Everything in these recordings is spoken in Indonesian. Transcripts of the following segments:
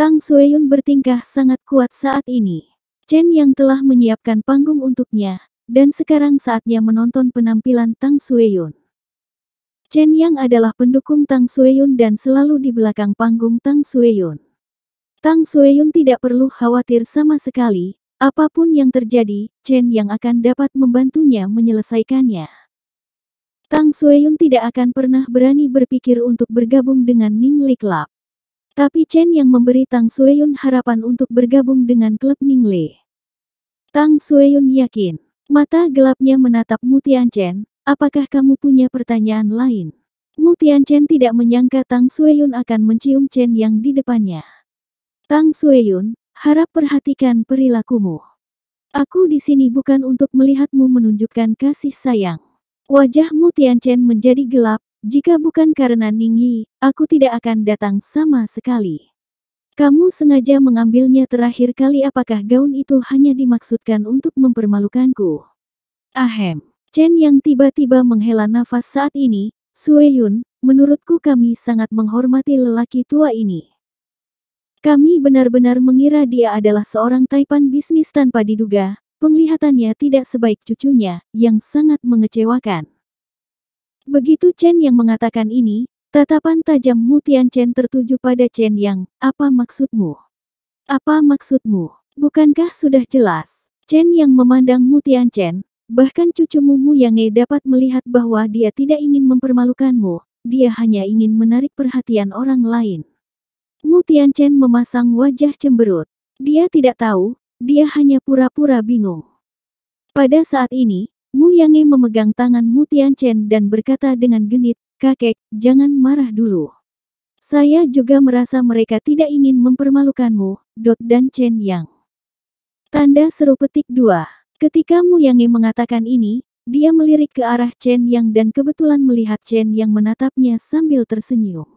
Tang Sueyun bertingkah sangat kuat saat ini. Chen yang telah menyiapkan panggung untuknya, dan sekarang saatnya menonton penampilan Tang Sueyun. Chen Yang adalah pendukung Tang Sueyun dan selalu di belakang panggung Tang Sueyun. Tang Sueyun tidak perlu khawatir sama sekali, apapun yang terjadi, Chen Yang akan dapat membantunya menyelesaikannya. Tang Sueyun tidak akan pernah berani berpikir untuk bergabung dengan Ning Li Club. Tapi Chen yang memberi Tang Sueyun harapan untuk bergabung dengan klub Ningle. Tang Sueyun yakin. Mata gelapnya menatap Mutian Chen, apakah kamu punya pertanyaan lain? Mutian Chen tidak menyangka Tang Sueyun akan mencium Chen yang di depannya. Tang Sueyun, harap perhatikan perilakumu. Aku di sini bukan untuk melihatmu menunjukkan kasih sayang. Wajah Mutian Chen menjadi gelap, jika bukan karena Ningyi, aku tidak akan datang sama sekali. Kamu sengaja mengambilnya terakhir kali apakah gaun itu hanya dimaksudkan untuk mempermalukanku? Ahem. Chen yang tiba-tiba menghela nafas saat ini, Sue Yun, menurutku kami sangat menghormati lelaki tua ini. Kami benar-benar mengira dia adalah seorang taipan bisnis tanpa diduga, penglihatannya tidak sebaik cucunya, yang sangat mengecewakan. Begitu Chen yang mengatakan ini, tatapan tajam Mutian Chen tertuju pada Chen Yang, apa maksudmu? Apa maksudmu? Bukankah sudah jelas? Chen Yang memandang Mutian Chen, bahkan cucumu Mu Yang dapat melihat bahwa dia tidak ingin mempermalukanmu, dia hanya ingin menarik perhatian orang lain. Mutian Chen memasang wajah cemberut. Dia tidak tahu, dia hanya pura-pura bingung. Pada saat ini, Mu Yange memegang tangan Mu Chen dan berkata dengan genit, Kakek, jangan marah dulu. Saya juga merasa mereka tidak ingin mempermalukanmu, Dot dan Chen Yang. Tanda seru petik dua. Ketika Mu Yange mengatakan ini, dia melirik ke arah Chen Yang dan kebetulan melihat Chen Yang menatapnya sambil tersenyum.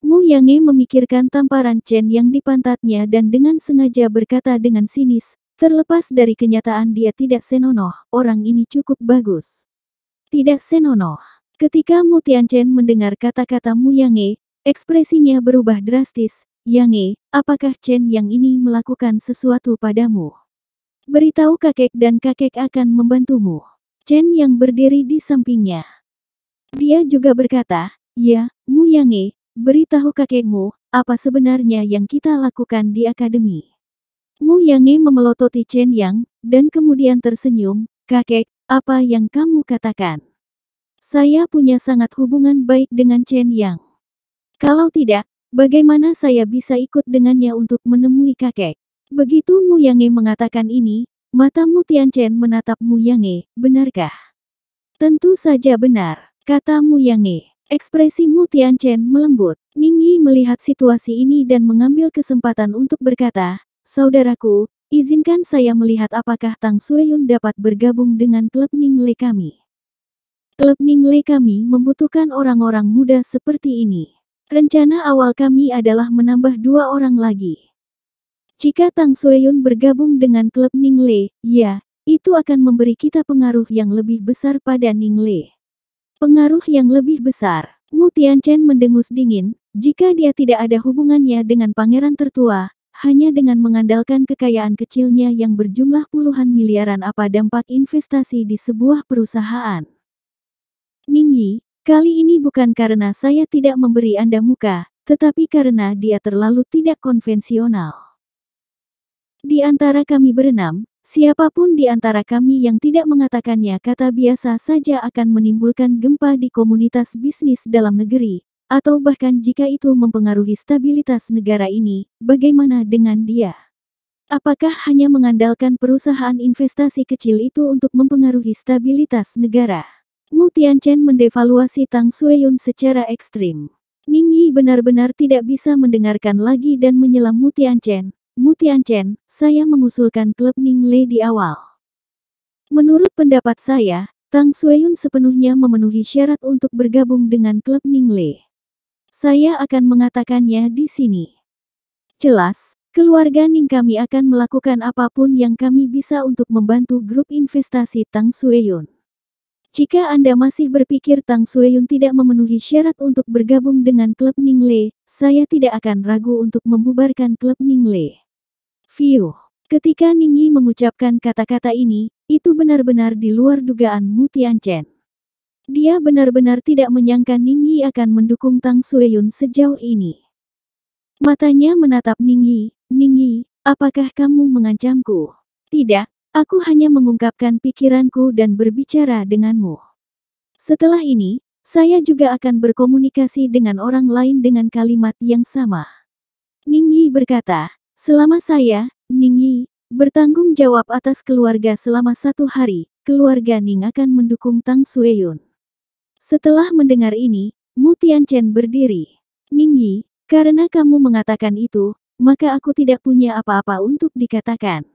Mu Yange memikirkan tamparan Chen Yang di pantatnya dan dengan sengaja berkata dengan sinis, Terlepas dari kenyataan dia tidak senonoh, orang ini cukup bagus. Tidak senonoh. Ketika Mu Tianchen mendengar kata-kata Mu Yange, ekspresinya berubah drastis. Yange, apakah Chen yang ini melakukan sesuatu padamu? Beritahu kakek dan kakek akan membantumu. Chen yang berdiri di sampingnya. Dia juga berkata, Ya, Mu Yange, beritahu kakekmu, apa sebenarnya yang kita lakukan di akademi. Mu Yange memelototi Chen Yang, dan kemudian tersenyum, kakek, apa yang kamu katakan? Saya punya sangat hubungan baik dengan Chen Yang. Kalau tidak, bagaimana saya bisa ikut dengannya untuk menemui kakek? Begitu Mu Yange mengatakan ini, Mu Tian Chen menatap Mu Yange, benarkah? Tentu saja benar, kata Mu Yange. Ekspresi Mu Tian Chen melembut. Ning Yi melihat situasi ini dan mengambil kesempatan untuk berkata, Saudaraku, izinkan saya melihat apakah Tang Sueyun dapat bergabung dengan klub Ning Ningle kami. Klub Ningle kami membutuhkan orang-orang muda seperti ini. Rencana awal kami adalah menambah dua orang lagi. Jika Tang Sueyun bergabung dengan klub Ning Ningle, ya, itu akan memberi kita pengaruh yang lebih besar pada Ning Ningle. Pengaruh yang lebih besar. Mu Tianchen mendengus dingin, jika dia tidak ada hubungannya dengan pangeran tertua, hanya dengan mengandalkan kekayaan kecilnya yang berjumlah puluhan miliaran apa dampak investasi di sebuah perusahaan. Ningyi, kali ini bukan karena saya tidak memberi Anda muka, tetapi karena dia terlalu tidak konvensional. Di antara kami berenam, siapapun di antara kami yang tidak mengatakannya kata biasa saja akan menimbulkan gempa di komunitas bisnis dalam negeri, atau bahkan jika itu mempengaruhi stabilitas negara ini, bagaimana dengan dia? Apakah hanya mengandalkan perusahaan investasi kecil itu untuk mempengaruhi stabilitas negara? Mu Tianchen mendevaluasi Tang Sueyun secara ekstrim. Ning Yi benar-benar tidak bisa mendengarkan lagi dan menyelam Mu Tianchen. Mu Tianchen, saya mengusulkan klub Ning Le di awal. Menurut pendapat saya, Tang Sueyun sepenuhnya memenuhi syarat untuk bergabung dengan klub Ning Le. Saya akan mengatakannya di sini. Jelas, keluarga Ning kami akan melakukan apapun yang kami bisa untuk membantu grup investasi Tang Sueyun. Jika Anda masih berpikir Tang Sueyun tidak memenuhi syarat untuk bergabung dengan klub Ning Lei, saya tidak akan ragu untuk membubarkan klub Ning Lei. View. Ketika Ning Yi mengucapkan kata-kata ini, itu benar-benar di luar dugaan Mu Chen. Dia benar-benar tidak menyangka Ning Yi akan mendukung Tang Sueyun sejauh ini. Matanya menatap Ning Yi, Ning Yi, apakah kamu mengancamku? Tidak, aku hanya mengungkapkan pikiranku dan berbicara denganmu. Setelah ini, saya juga akan berkomunikasi dengan orang lain dengan kalimat yang sama. Ning Yi berkata, selama saya, Ning Yi, bertanggung jawab atas keluarga selama satu hari, keluarga Ning akan mendukung Tang Sueyun. Setelah mendengar ini, Mu Tianchen berdiri. Ningyi, karena kamu mengatakan itu, maka aku tidak punya apa-apa untuk dikatakan.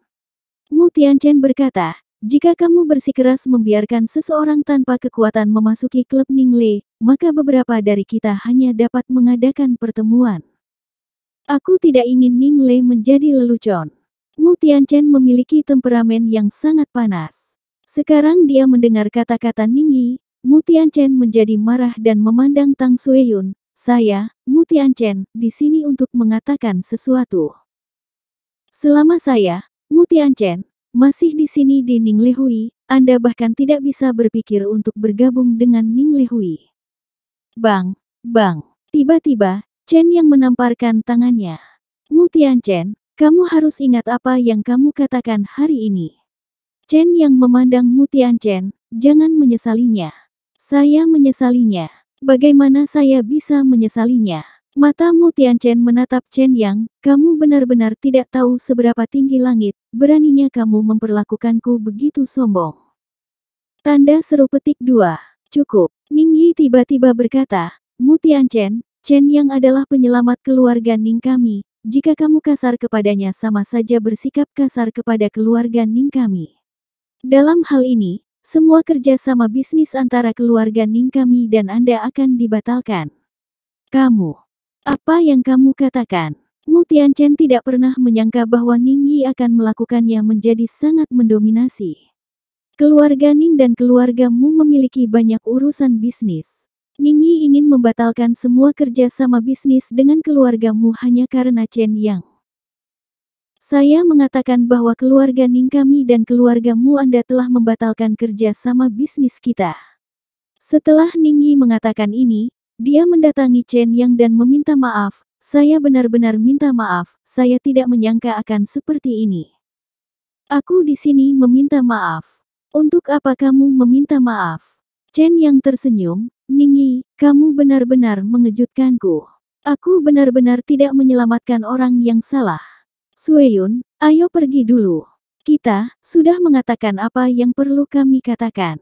Mu Tianchen berkata, jika kamu bersikeras membiarkan seseorang tanpa kekuatan memasuki klub Ningle, maka beberapa dari kita hanya dapat mengadakan pertemuan. Aku tidak ingin Ningle menjadi lelucon. Mu Tianchen memiliki temperamen yang sangat panas. Sekarang dia mendengar kata-kata Ningyi, Mutian Chen menjadi marah dan memandang Tang Sueyun. Saya, Mutian Chen, di sini untuk mengatakan sesuatu. Selama saya, Mutian Chen, masih di sini di Ning Lehui, Anda bahkan tidak bisa berpikir untuk bergabung dengan Ning Lehui. Bang, bang, tiba-tiba, Chen yang menamparkan tangannya. Mutian Chen, kamu harus ingat apa yang kamu katakan hari ini. Chen yang memandang Mutian Chen, jangan menyesalinya. Saya menyesalinya. Bagaimana saya bisa menyesalinya? Matamu Chen menatap Chen Yang, kamu benar-benar tidak tahu seberapa tinggi langit, beraninya kamu memperlakukanku begitu sombong. Tanda seru petik dua. Cukup. Ning Yi tiba-tiba berkata, Mu Chen, Chen Yang adalah penyelamat keluarga Ning kami. Jika kamu kasar kepadanya sama saja bersikap kasar kepada keluarga Ning kami. Dalam hal ini, semua kerjasama bisnis antara keluarga Ning kami dan Anda akan dibatalkan. Kamu, apa yang kamu katakan? Mu Chen tidak pernah menyangka bahwa Ning Yi akan melakukannya menjadi sangat mendominasi. Keluarga Ning dan keluargamu memiliki banyak urusan bisnis. Ning Yi ingin membatalkan semua kerjasama bisnis dengan keluargamu hanya karena Chen Yang. Saya mengatakan bahwa keluarga Ning kami dan keluargamu Anda telah membatalkan kerja sama bisnis kita. Setelah Ning Yi mengatakan ini, dia mendatangi Chen Yang dan meminta maaf. Saya benar-benar minta maaf, saya tidak menyangka akan seperti ini. Aku di sini meminta maaf. Untuk apa kamu meminta maaf? Chen Yang tersenyum, Ning Yi, kamu benar-benar mengejutkanku. Aku benar-benar tidak menyelamatkan orang yang salah. Sueyun, ayo pergi dulu. Kita sudah mengatakan apa yang perlu kami katakan.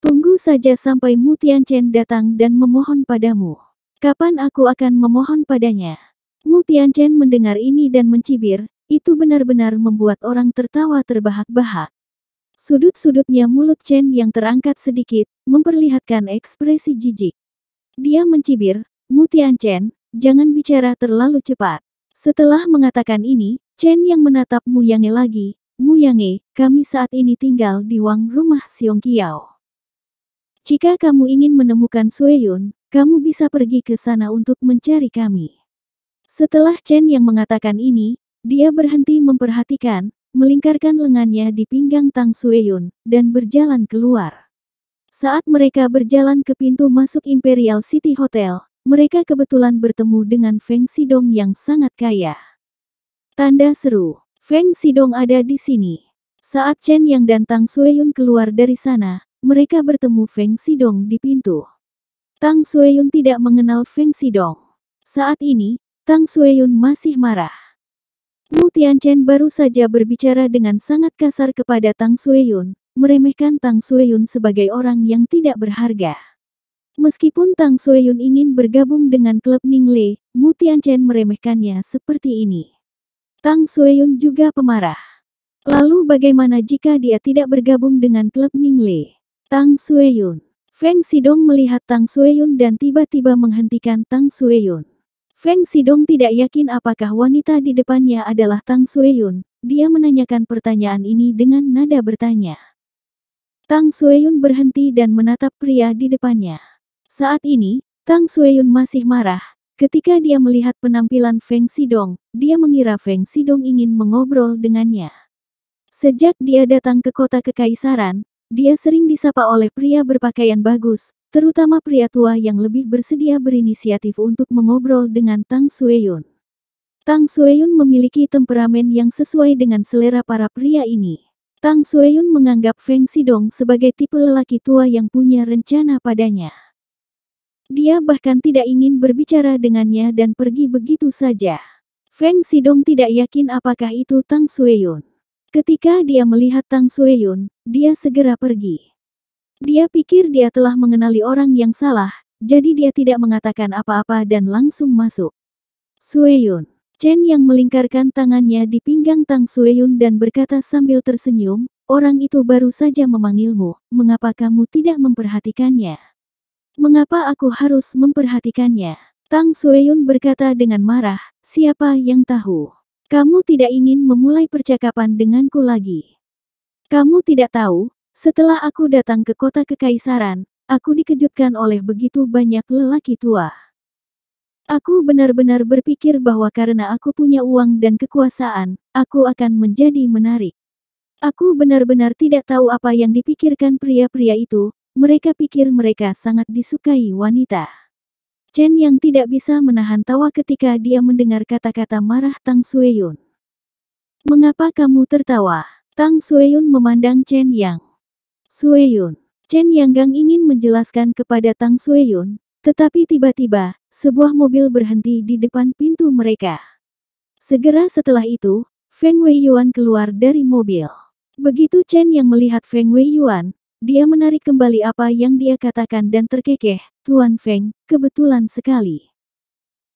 Tunggu saja sampai Mutian Chen datang dan memohon padamu. Kapan aku akan memohon padanya? Mutian Chen mendengar ini dan mencibir, itu benar-benar membuat orang tertawa terbahak-bahak. Sudut-sudutnya mulut Chen yang terangkat sedikit, memperlihatkan ekspresi jijik. Dia mencibir, Mutian Chen, jangan bicara terlalu cepat. Setelah mengatakan ini, Chen yang menatap Mu Yang'e lagi, Mu Yang'e, kami saat ini tinggal di Wang Rumah Siong Kiao. Jika kamu ingin menemukan Sueyun, kamu bisa pergi ke sana untuk mencari kami. Setelah Chen yang mengatakan ini, dia berhenti memperhatikan, melingkarkan lengannya di pinggang Tang Sueyun, dan berjalan keluar. Saat mereka berjalan ke pintu masuk Imperial City Hotel, mereka kebetulan bertemu dengan Feng Sidong yang sangat kaya. Tanda seru, Feng Sidong ada di sini. Saat Chen Yang dan Tang Sueyun keluar dari sana, mereka bertemu Feng Sidong di pintu. Tang Sueyun tidak mengenal Feng Sidong. Saat ini, Tang Sueyun masih marah. Mu Tianchen baru saja berbicara dengan sangat kasar kepada Tang Sueyun, meremehkan Tang Sueyun sebagai orang yang tidak berharga. Meskipun Tang Sueyun ingin bergabung dengan klub Ningle, Mu Tianchen meremehkannya seperti ini. Tang Sueyun juga pemarah. Lalu bagaimana jika dia tidak bergabung dengan klub Ningle? Tang Sueyun. Feng Sidong melihat Tang Sueyun dan tiba-tiba menghentikan Tang Sueyun. Feng Sidong tidak yakin apakah wanita di depannya adalah Tang Sueyun. Dia menanyakan pertanyaan ini dengan nada bertanya. Tang Sueyun berhenti dan menatap pria di depannya. Saat ini, Tang Sueyun masih marah. Ketika dia melihat penampilan Feng Sidong, dia mengira Feng Sidong ingin mengobrol dengannya. Sejak dia datang ke kota kekaisaran, dia sering disapa oleh pria berpakaian bagus, terutama pria tua yang lebih bersedia berinisiatif untuk mengobrol dengan Tang Sueyun. Tang Sueyun memiliki temperamen yang sesuai dengan selera para pria ini. Tang Sueyun menganggap Feng Sidong sebagai tipe lelaki tua yang punya rencana padanya. Dia bahkan tidak ingin berbicara dengannya dan pergi begitu saja. Feng Sidong tidak yakin apakah itu Tang Sueyun. Ketika dia melihat Tang Sueyun, dia segera pergi. Dia pikir dia telah mengenali orang yang salah, jadi dia tidak mengatakan apa-apa dan langsung masuk. Sueyun. Chen yang melingkarkan tangannya di pinggang Tang Sueyun dan berkata sambil tersenyum, orang itu baru saja memanggilmu, mengapa kamu tidak memperhatikannya? Mengapa aku harus memperhatikannya? Tang Sueyun berkata dengan marah, siapa yang tahu? Kamu tidak ingin memulai percakapan denganku lagi. Kamu tidak tahu, setelah aku datang ke kota kekaisaran, aku dikejutkan oleh begitu banyak lelaki tua. Aku benar-benar berpikir bahwa karena aku punya uang dan kekuasaan, aku akan menjadi menarik. Aku benar-benar tidak tahu apa yang dipikirkan pria-pria itu, mereka pikir mereka sangat disukai wanita. Chen yang tidak bisa menahan tawa ketika dia mendengar kata-kata marah Tang Sueyun. Mengapa kamu tertawa? Tang Sueyun memandang Chen Yang. Sueyun. Chen Yang Gang ingin menjelaskan kepada Tang Sueyun, tetapi tiba-tiba, sebuah mobil berhenti di depan pintu mereka. Segera setelah itu, Feng Wei Yuan keluar dari mobil. Begitu Chen yang melihat Feng Wei Yuan, dia menarik kembali apa yang dia katakan dan terkekeh, Tuan Feng, kebetulan sekali.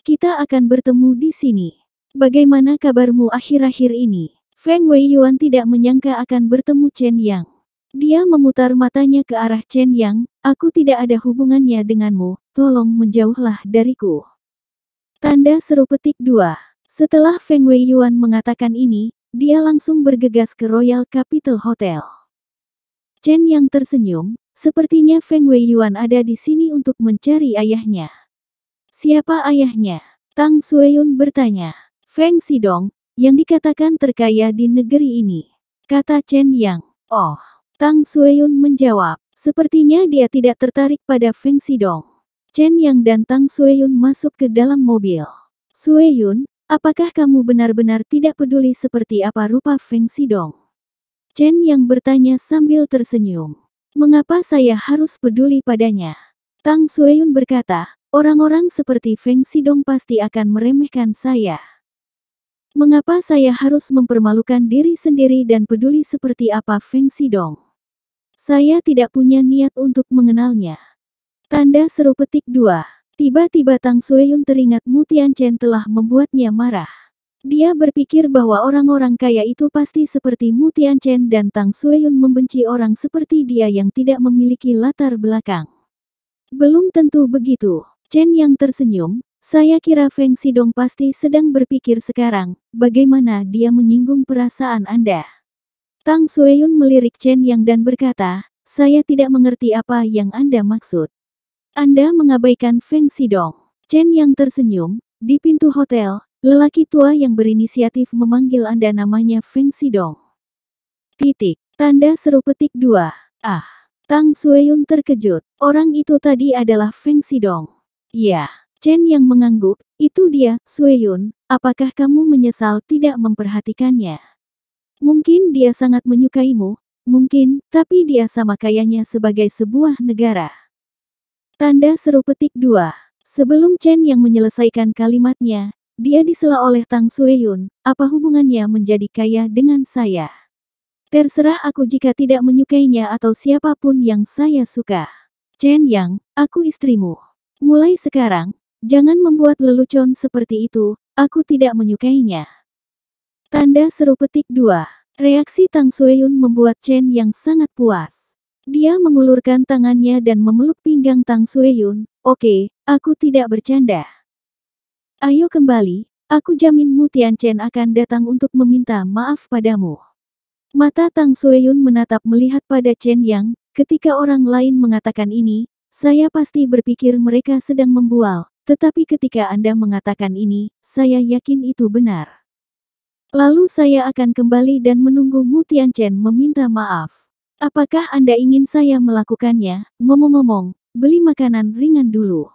Kita akan bertemu di sini. Bagaimana kabarmu akhir-akhir ini? Feng Wei Yuan tidak menyangka akan bertemu Chen Yang. Dia memutar matanya ke arah Chen Yang, aku tidak ada hubungannya denganmu, tolong menjauhlah dariku. Tanda seru petik 2. Setelah Feng Wei Yuan mengatakan ini, dia langsung bergegas ke Royal Capital Hotel. Chen yang tersenyum, sepertinya Feng Wei Yuan ada di sini untuk mencari ayahnya. Siapa ayahnya? Tang Sueyun bertanya. Feng Sidong, yang dikatakan terkaya di negeri ini. Kata Chen Yang. Oh, Tang Sueyun menjawab. Sepertinya dia tidak tertarik pada Feng Sidong. Chen Yang dan Tang Sueyun masuk ke dalam mobil. Xueyun, apakah kamu benar-benar tidak peduli seperti apa rupa Feng Sidong? Chen yang bertanya sambil tersenyum. Mengapa saya harus peduli padanya? Tang Sueyun berkata, orang-orang seperti Feng Sidong pasti akan meremehkan saya. Mengapa saya harus mempermalukan diri sendiri dan peduli seperti apa Feng Sidong? Saya tidak punya niat untuk mengenalnya. Tanda seru petik dua. Tiba-tiba Tang Sueyun teringat Mutian Chen telah membuatnya marah. Dia berpikir bahwa orang-orang kaya itu pasti seperti Mu Tianchen dan Tang Sueyun membenci orang seperti dia yang tidak memiliki latar belakang. Belum tentu begitu. Chen yang tersenyum, saya kira Feng Sidong pasti sedang berpikir sekarang, bagaimana dia menyinggung perasaan Anda. Tang Sueyun melirik Chen yang dan berkata, saya tidak mengerti apa yang Anda maksud. Anda mengabaikan Feng Sidong. Chen yang tersenyum, di pintu hotel, Lelaki tua yang berinisiatif memanggil Anda namanya Feng Sidong. Titik. Tanda seru petik 2. Ah. Tang Sueyun terkejut. Orang itu tadi adalah Feng Sidong. Ya. Chen yang mengangguk, itu dia, Sueyun, apakah kamu menyesal tidak memperhatikannya? Mungkin dia sangat menyukaimu, mungkin, tapi dia sama kayanya sebagai sebuah negara. Tanda seru petik 2. Sebelum Chen yang menyelesaikan kalimatnya, dia disela oleh Tang Sueyun, apa hubungannya menjadi kaya dengan saya? Terserah aku jika tidak menyukainya atau siapapun yang saya suka. Chen Yang, aku istrimu. Mulai sekarang, jangan membuat lelucon seperti itu, aku tidak menyukainya. Tanda seru petik 2. Reaksi Tang Sueyun membuat Chen Yang sangat puas. Dia mengulurkan tangannya dan memeluk pinggang Tang Sueyun. Oke, okay, aku tidak bercanda. Ayo kembali, aku jamin Tian Chen akan datang untuk meminta maaf padamu. Mata Tang Sueyun menatap melihat pada Chen Yang, ketika orang lain mengatakan ini, saya pasti berpikir mereka sedang membual, tetapi ketika Anda mengatakan ini, saya yakin itu benar. Lalu saya akan kembali dan menunggu Mu Chen meminta maaf. Apakah Anda ingin saya melakukannya? Ngomong-ngomong, beli makanan ringan dulu.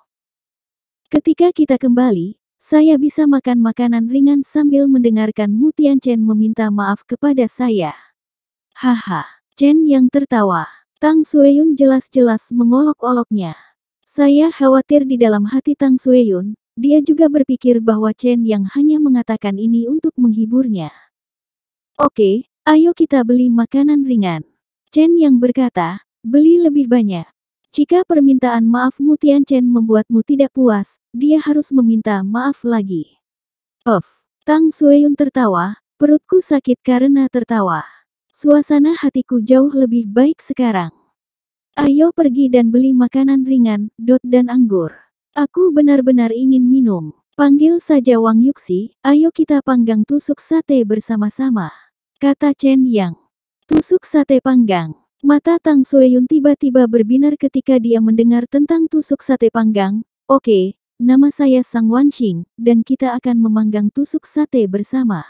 Ketika kita kembali, saya bisa makan makanan ringan sambil mendengarkan Mutian Chen meminta maaf kepada saya. Haha, Chen yang tertawa. Tang Sueyun jelas-jelas mengolok-oloknya. Saya khawatir di dalam hati Tang Sueyun, dia juga berpikir bahwa Chen yang hanya mengatakan ini untuk menghiburnya. Oke, ayo kita beli makanan ringan. Chen yang berkata, beli lebih banyak. Jika permintaan Mu Tian Chen membuatmu tidak puas, dia harus meminta maaf lagi. Of, Tang Sueyun tertawa, perutku sakit karena tertawa. Suasana hatiku jauh lebih baik sekarang. Ayo pergi dan beli makanan ringan, dot dan anggur. Aku benar-benar ingin minum. Panggil saja Wang Yuxi, ayo kita panggang tusuk sate bersama-sama. Kata Chen Yang. Tusuk sate panggang. Mata Tang Suyun tiba-tiba berbinar ketika dia mendengar tentang tusuk sate panggang. Oke, nama saya Sang Wanxing, dan kita akan memanggang tusuk sate bersama.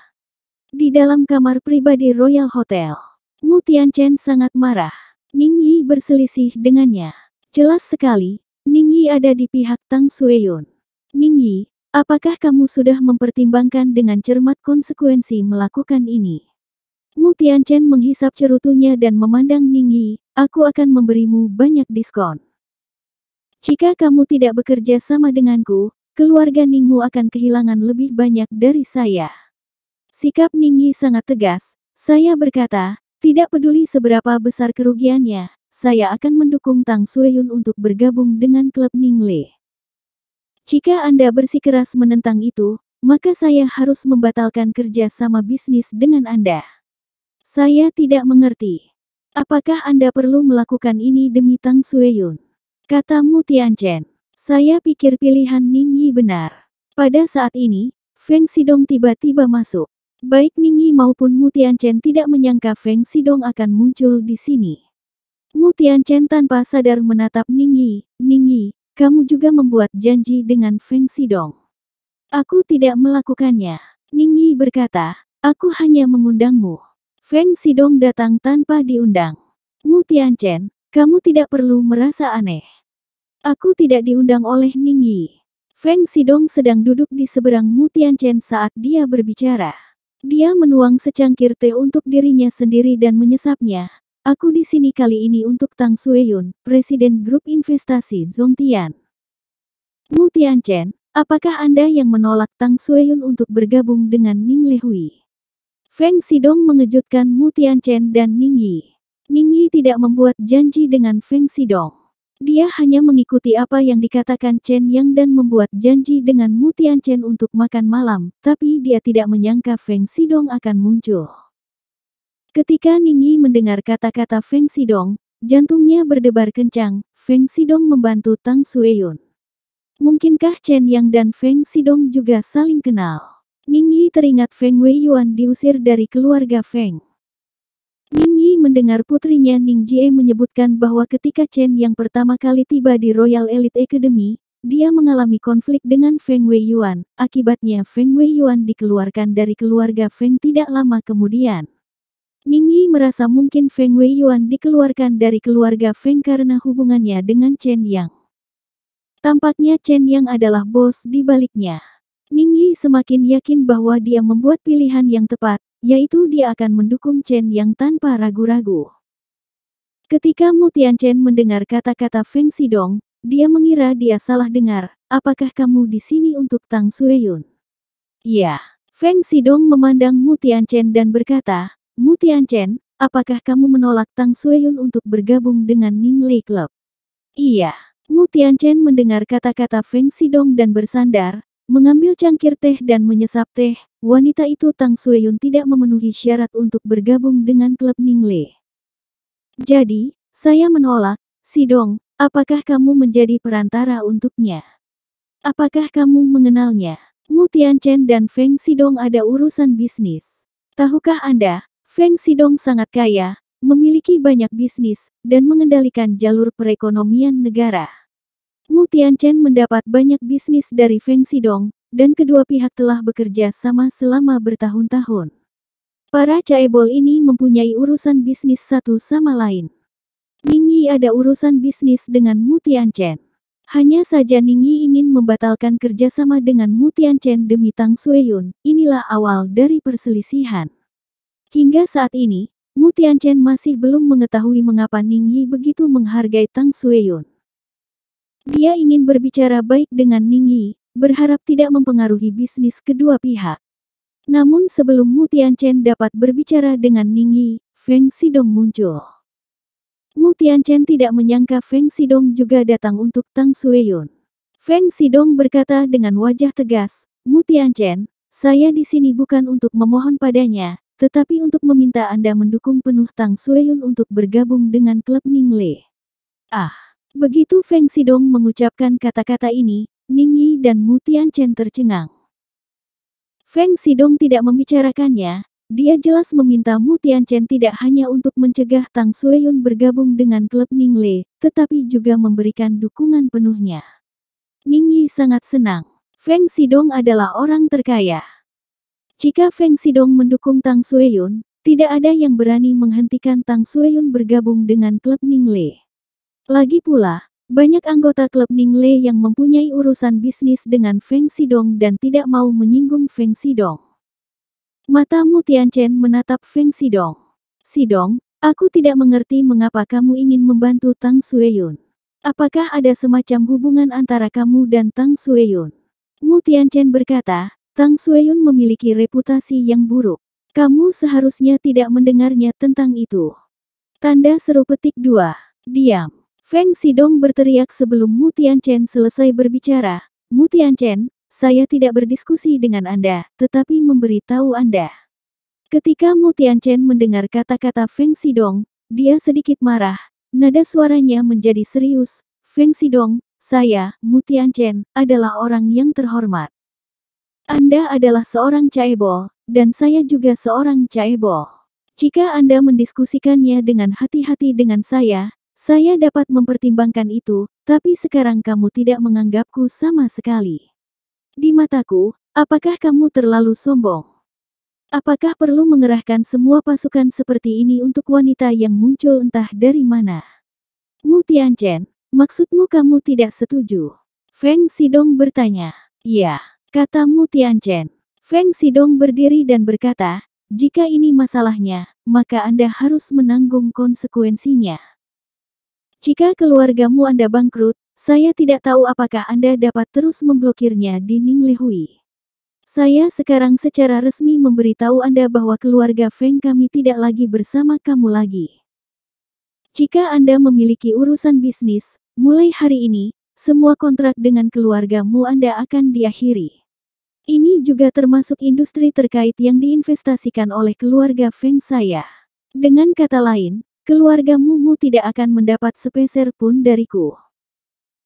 Di dalam kamar pribadi Royal Hotel, Mu Tianchen sangat marah. Ning Yi berselisih dengannya. Jelas sekali, Ning Yi ada di pihak Tang Suyun. Ning Yi, apakah kamu sudah mempertimbangkan dengan cermat konsekuensi melakukan ini? Mu Tianchen menghisap cerutunya dan memandang Ningyi, aku akan memberimu banyak diskon. Jika kamu tidak bekerja sama denganku, keluarga Ningmu akan kehilangan lebih banyak dari saya. Sikap Ningyi sangat tegas, saya berkata, tidak peduli seberapa besar kerugiannya, saya akan mendukung Tang Sueyun untuk bergabung dengan klub Ningle. Jika Anda bersikeras menentang itu, maka saya harus membatalkan kerja sama bisnis dengan Anda. Saya tidak mengerti. Apakah Anda perlu melakukan ini demi Tang Sueyun? Kata Mu Tianchen. Saya pikir pilihan Ning Yi benar. Pada saat ini, Feng Sidong tiba-tiba masuk. Baik Ning Yi maupun Mu Tianchen tidak menyangka Feng Sidong akan muncul di sini. Mu Tianchen tanpa sadar menatap Ning Yi, Ning Yi, kamu juga membuat janji dengan Feng Sidong. Aku tidak melakukannya. Ning Yi berkata, aku hanya mengundangmu. Feng Sidong datang tanpa diundang. Mu Tianchen, kamu tidak perlu merasa aneh. Aku tidak diundang oleh Ning Yi. Feng Sidong sedang duduk di seberang Mu Tianchen saat dia berbicara. Dia menuang secangkir teh untuk dirinya sendiri dan menyesapnya. Aku di sini kali ini untuk Tang Sueyun, Presiden Grup Investasi Zongtian. Mu Tianchen, apakah Anda yang menolak Tang Sueyun untuk bergabung dengan Ning Lehui? Feng Sidong mengejutkan Mu Tianchen dan Ning Yi. Ning Yi tidak membuat janji dengan Feng Sidong. Dia hanya mengikuti apa yang dikatakan Chen Yang dan membuat janji dengan Mu Tianchen untuk makan malam, tapi dia tidak menyangka Feng Sidong akan muncul. Ketika Ning Yi mendengar kata-kata Feng Sidong, jantungnya berdebar kencang, Feng Sidong membantu Tang Sueyun. Mungkinkah Chen Yang dan Feng Sidong juga saling kenal? Ning Yi teringat Feng Wei Yuan diusir dari keluarga Feng. Ning Yi mendengar putrinya Ning Jie menyebutkan bahwa ketika Chen yang pertama kali tiba di Royal Elite Academy, dia mengalami konflik dengan Feng Wei Yuan. Akibatnya Feng Wei Yuan dikeluarkan dari keluarga Feng tidak lama kemudian. Ning Yi merasa mungkin Feng Wei Yuan dikeluarkan dari keluarga Feng karena hubungannya dengan Chen Yang. Tampaknya Chen Yang adalah bos di baliknya. Ning Yi semakin yakin bahwa dia membuat pilihan yang tepat, yaitu dia akan mendukung Chen Yang tanpa ragu-ragu. Ketika Mutian Chen mendengar kata-kata Feng Sidong, dia mengira dia salah dengar. Apakah kamu di sini untuk Tang Sueyun? Iya. Feng Sidong memandang Mutian Chen dan berkata, Mutian Chen, apakah kamu menolak Tang Sueyun untuk bergabung dengan Ning Li Club? Iya. Mutian Chen mendengar kata-kata Feng Sidong dan bersandar, Mengambil cangkir teh dan menyesap teh, wanita itu Tang Suyun tidak memenuhi syarat untuk bergabung dengan klub Ningle. Jadi, saya menolak, Sidong, apakah kamu menjadi perantara untuknya? Apakah kamu mengenalnya? Mu Tianchen dan Feng Sidong ada urusan bisnis. Tahukah Anda, Feng Sidong sangat kaya, memiliki banyak bisnis, dan mengendalikan jalur perekonomian negara. Wu Tianchen mendapat banyak bisnis dari Feng Sidong, dan kedua pihak telah bekerja sama selama bertahun-tahun. Para caebol ini mempunyai urusan bisnis satu sama lain. Ning Yi ada urusan bisnis dengan Wu Tianchen. Hanya saja Ning Yi ingin membatalkan kerjasama dengan Mu Chen demi Tang Sueyun, inilah awal dari perselisihan. Hingga saat ini, Mu Chen masih belum mengetahui mengapa Ning Yi begitu menghargai Tang Sueyun. Dia ingin berbicara baik dengan Ningyi, berharap tidak mempengaruhi bisnis kedua pihak. Namun sebelum Mu Tianchen dapat berbicara dengan Ningyi, Feng Sidong muncul. Mu Tianchen tidak menyangka Feng Sidong juga datang untuk Tang Sueyun. Feng Sidong berkata dengan wajah tegas, Mu Tianchen, saya di sini bukan untuk memohon padanya, tetapi untuk meminta Anda mendukung penuh Tang Sueyun untuk bergabung dengan klub Ningle. Ah! Begitu Feng Sidong mengucapkan kata-kata ini, Ning Yi dan Mu Tianchen tercengang. Feng Sidong tidak membicarakannya, dia jelas meminta Mu Tianchen tidak hanya untuk mencegah Tang Sueyun bergabung dengan klub Ning Le, tetapi juga memberikan dukungan penuhnya. Ning Yi sangat senang. Feng Sidong adalah orang terkaya. Jika Feng Sidong mendukung Tang Sueyun, tidak ada yang berani menghentikan Tang Sueyun bergabung dengan klub Ning Le. Lagi pula, banyak anggota klub Ning Lei yang mempunyai urusan bisnis dengan Feng Sidong dan tidak mau menyinggung Feng Sidong. Mata Mu Tianchen menatap Feng Sidong. Sidong, aku tidak mengerti mengapa kamu ingin membantu Tang Sueyun. Apakah ada semacam hubungan antara kamu dan Tang Sueyun? Mu Tianchen berkata, Tang Sueyun memiliki reputasi yang buruk. Kamu seharusnya tidak mendengarnya tentang itu. Tanda seru petik dua. Diam. Feng Sidong berteriak sebelum Mu Chen selesai berbicara. Mu Chen, saya tidak berdiskusi dengan Anda, tetapi memberitahu Anda. Ketika Mu Chen mendengar kata-kata Feng Sidong, dia sedikit marah. Nada suaranya menjadi serius. Feng Sidong, saya, Mu Chen, adalah orang yang terhormat. Anda adalah seorang caebol, dan saya juga seorang caebol. Jika Anda mendiskusikannya dengan hati-hati dengan saya, saya dapat mempertimbangkan itu, tapi sekarang kamu tidak menganggapku sama sekali. Di mataku, apakah kamu terlalu sombong? Apakah perlu mengerahkan semua pasukan seperti ini untuk wanita yang muncul entah dari mana? Mu Tianchen, maksudmu kamu tidak setuju? Feng Sidong bertanya. Ya, kata Mu Tianchen. Feng Sidong berdiri dan berkata, jika ini masalahnya, maka Anda harus menanggung konsekuensinya. Jika keluargamu Anda bangkrut, saya tidak tahu apakah Anda dapat terus memblokirnya di Lihui. Saya sekarang secara resmi memberitahu Anda bahwa keluarga Feng kami tidak lagi bersama kamu lagi. Jika Anda memiliki urusan bisnis, mulai hari ini, semua kontrak dengan keluargamu Anda akan diakhiri. Ini juga termasuk industri terkait yang diinvestasikan oleh keluarga Feng saya. Dengan kata lain, Keluarga Mumu tidak akan mendapat sepeser pun dariku.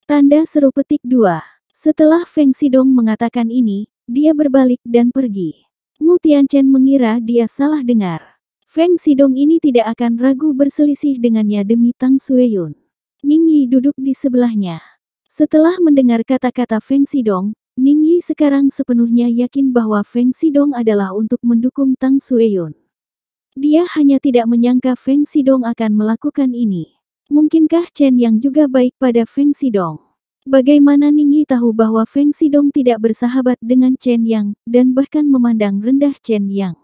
Tanda seru petik dua. Setelah Feng Sidong mengatakan ini, dia berbalik dan pergi. Mu Tianchen mengira dia salah dengar. Feng Sidong ini tidak akan ragu berselisih dengannya demi Tang Sueyun. Ning Yi duduk di sebelahnya. Setelah mendengar kata-kata Feng Sidong, Ning Yi sekarang sepenuhnya yakin bahwa Feng Sidong adalah untuk mendukung Tang Sueyun. Dia hanya tidak menyangka Feng Sidong akan melakukan ini. Mungkinkah Chen yang juga baik pada Feng Sidong? Bagaimana Ningyi tahu bahwa Feng Sidong tidak bersahabat dengan Chen Yang, dan bahkan memandang rendah Chen Yang?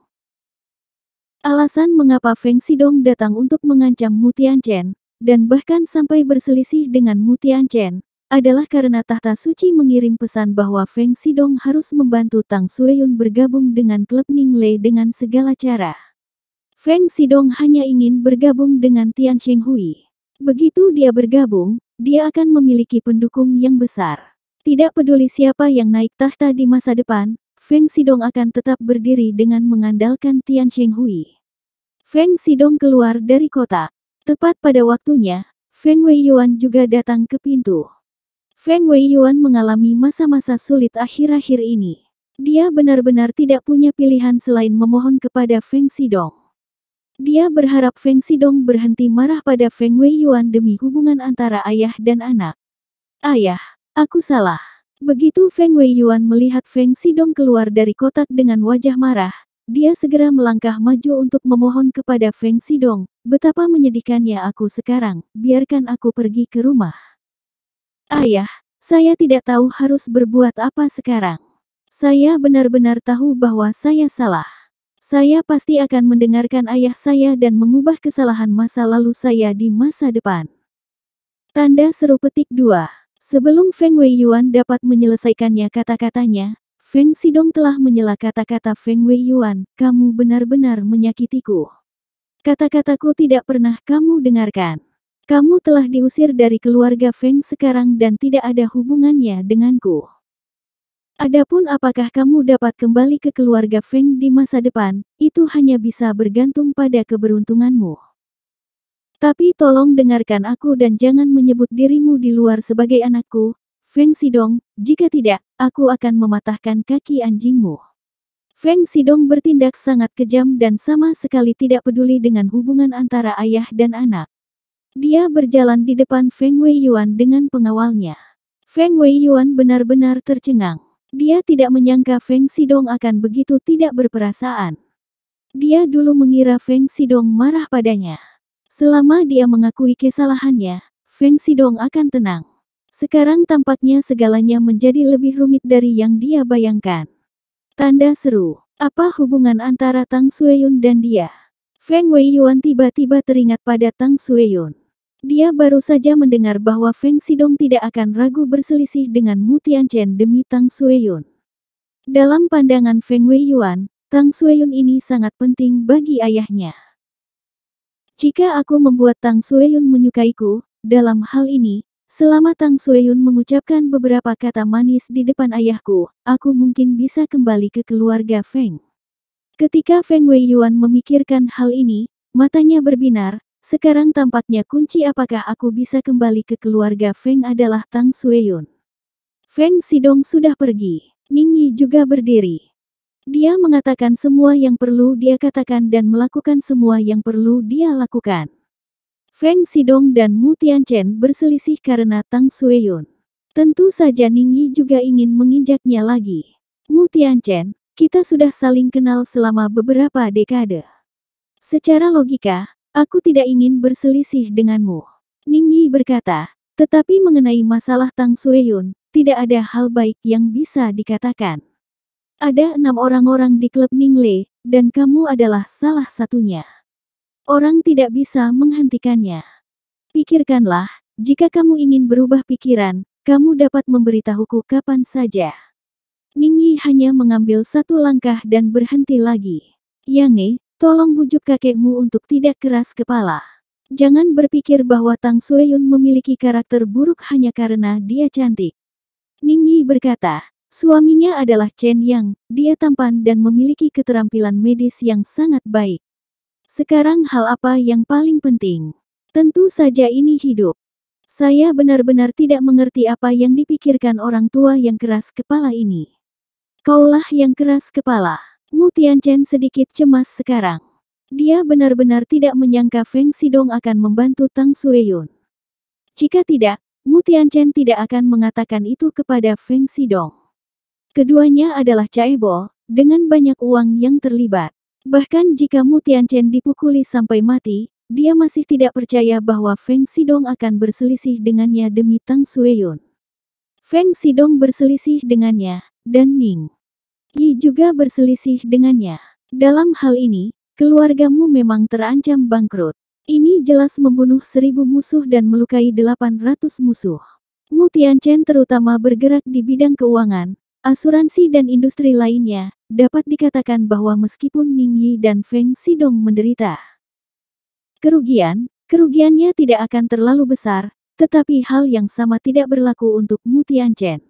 Alasan mengapa Feng Sidong datang untuk mengancam Mutian Chen, dan bahkan sampai berselisih dengan Mutian Chen, adalah karena Tahta Suci mengirim pesan bahwa Feng Sidong harus membantu Tang Sueyun bergabung dengan klub Ning Ningle dengan segala cara. Feng Sidong hanya ingin bergabung dengan Tian Hui. Begitu dia bergabung, dia akan memiliki pendukung yang besar. Tidak peduli siapa yang naik tahta di masa depan, Feng Sidong akan tetap berdiri dengan mengandalkan Tian Hui. Feng Sidong keluar dari kota. Tepat pada waktunya, Feng Wei Yuan juga datang ke pintu. Feng Wei Yuan mengalami masa-masa sulit akhir-akhir ini. Dia benar-benar tidak punya pilihan selain memohon kepada Feng Sidong. Dia berharap Feng Sidong berhenti marah pada Feng Wei Yuan demi hubungan antara ayah dan anak. Ayah, aku salah. Begitu Feng Wei Yuan melihat Feng Sidong keluar dari kotak dengan wajah marah, dia segera melangkah maju untuk memohon kepada Feng Sidong, betapa menyedihkannya aku sekarang, biarkan aku pergi ke rumah. Ayah, saya tidak tahu harus berbuat apa sekarang. Saya benar-benar tahu bahwa saya salah. Saya pasti akan mendengarkan ayah saya dan mengubah kesalahan masa lalu saya di masa depan. Tanda seru petik dua. Sebelum Feng Wei Yuan dapat menyelesaikannya kata-katanya, Feng Sidong telah menyela kata-kata Feng Wei Yuan. kamu benar-benar menyakitiku. Kata-kataku tidak pernah kamu dengarkan. Kamu telah diusir dari keluarga Feng sekarang dan tidak ada hubungannya denganku. Adapun apakah kamu dapat kembali ke keluarga Feng di masa depan, itu hanya bisa bergantung pada keberuntunganmu. Tapi tolong dengarkan aku dan jangan menyebut dirimu di luar sebagai anakku, Feng Sidong, jika tidak, aku akan mematahkan kaki anjingmu. Feng Sidong bertindak sangat kejam dan sama sekali tidak peduli dengan hubungan antara ayah dan anak. Dia berjalan di depan Feng Wei Yuan dengan pengawalnya. Feng Wei Yuan benar-benar tercengang. Dia tidak menyangka Feng Sidong akan begitu tidak berperasaan. Dia dulu mengira Feng Sidong marah padanya. Selama dia mengakui kesalahannya, Feng Sidong akan tenang. Sekarang tampaknya segalanya menjadi lebih rumit dari yang dia bayangkan. Tanda seru, apa hubungan antara Tang Sueyun dan dia? Feng Wei Yuan tiba-tiba teringat pada Tang Sueyun. Dia baru saja mendengar bahwa Feng Sidong tidak akan ragu berselisih dengan Mu Tianchen demi Tang Sueyun. Dalam pandangan Feng Wei Yuan, Tang Sueyun ini sangat penting bagi ayahnya. Jika aku membuat Tang Sueyun menyukaiku, dalam hal ini, selama Tang Sueyun mengucapkan beberapa kata manis di depan ayahku, aku mungkin bisa kembali ke keluarga Feng. Ketika Feng Wei Yuan memikirkan hal ini, matanya berbinar, sekarang tampaknya kunci apakah aku bisa kembali ke keluarga Feng adalah Tang Sueyun. Feng Sidong sudah pergi. Ning Yi juga berdiri. Dia mengatakan semua yang perlu dia katakan dan melakukan semua yang perlu dia lakukan. Feng Sidong dan Mu Tianchen berselisih karena Tang Sueyun. Tentu saja Ning Yi juga ingin menginjaknya lagi. Mu Tianchen, kita sudah saling kenal selama beberapa dekade. Secara logika, Aku tidak ingin berselisih denganmu. Ning Yi berkata, tetapi mengenai masalah Tang Sueyun, tidak ada hal baik yang bisa dikatakan. Ada enam orang-orang di klub Ning Le, dan kamu adalah salah satunya. Orang tidak bisa menghentikannya. Pikirkanlah, jika kamu ingin berubah pikiran, kamu dapat memberitahuku kapan saja. Ning Yi hanya mengambil satu langkah dan berhenti lagi. Yang E, Tolong bujuk kakekmu untuk tidak keras kepala. Jangan berpikir bahwa Tang Sueyun memiliki karakter buruk hanya karena dia cantik. Ningyi berkata, suaminya adalah Chen Yang, dia tampan dan memiliki keterampilan medis yang sangat baik. Sekarang hal apa yang paling penting? Tentu saja ini hidup. Saya benar-benar tidak mengerti apa yang dipikirkan orang tua yang keras kepala ini. Kaulah yang keras kepala. Mu Tianchen sedikit cemas sekarang. Dia benar-benar tidak menyangka Feng Sidong akan membantu Tang Sueyun. Jika tidak, Mu Tianchen tidak akan mengatakan itu kepada Feng Sidong. Keduanya adalah Caebo, dengan banyak uang yang terlibat. Bahkan jika Mu Tianchen dipukuli sampai mati, dia masih tidak percaya bahwa Feng Sidong akan berselisih dengannya demi Tang Sueyun. Feng Sidong berselisih dengannya, dan Ning. Yi juga berselisih dengannya. Dalam hal ini, keluargamu memang terancam bangkrut. Ini jelas membunuh seribu musuh dan melukai delapan ratus musuh. Mu Tianchen terutama bergerak di bidang keuangan, asuransi dan industri lainnya, dapat dikatakan bahwa meskipun Ning Yi dan Feng Sidong menderita kerugian, kerugiannya tidak akan terlalu besar, tetapi hal yang sama tidak berlaku untuk Mu Tianchen.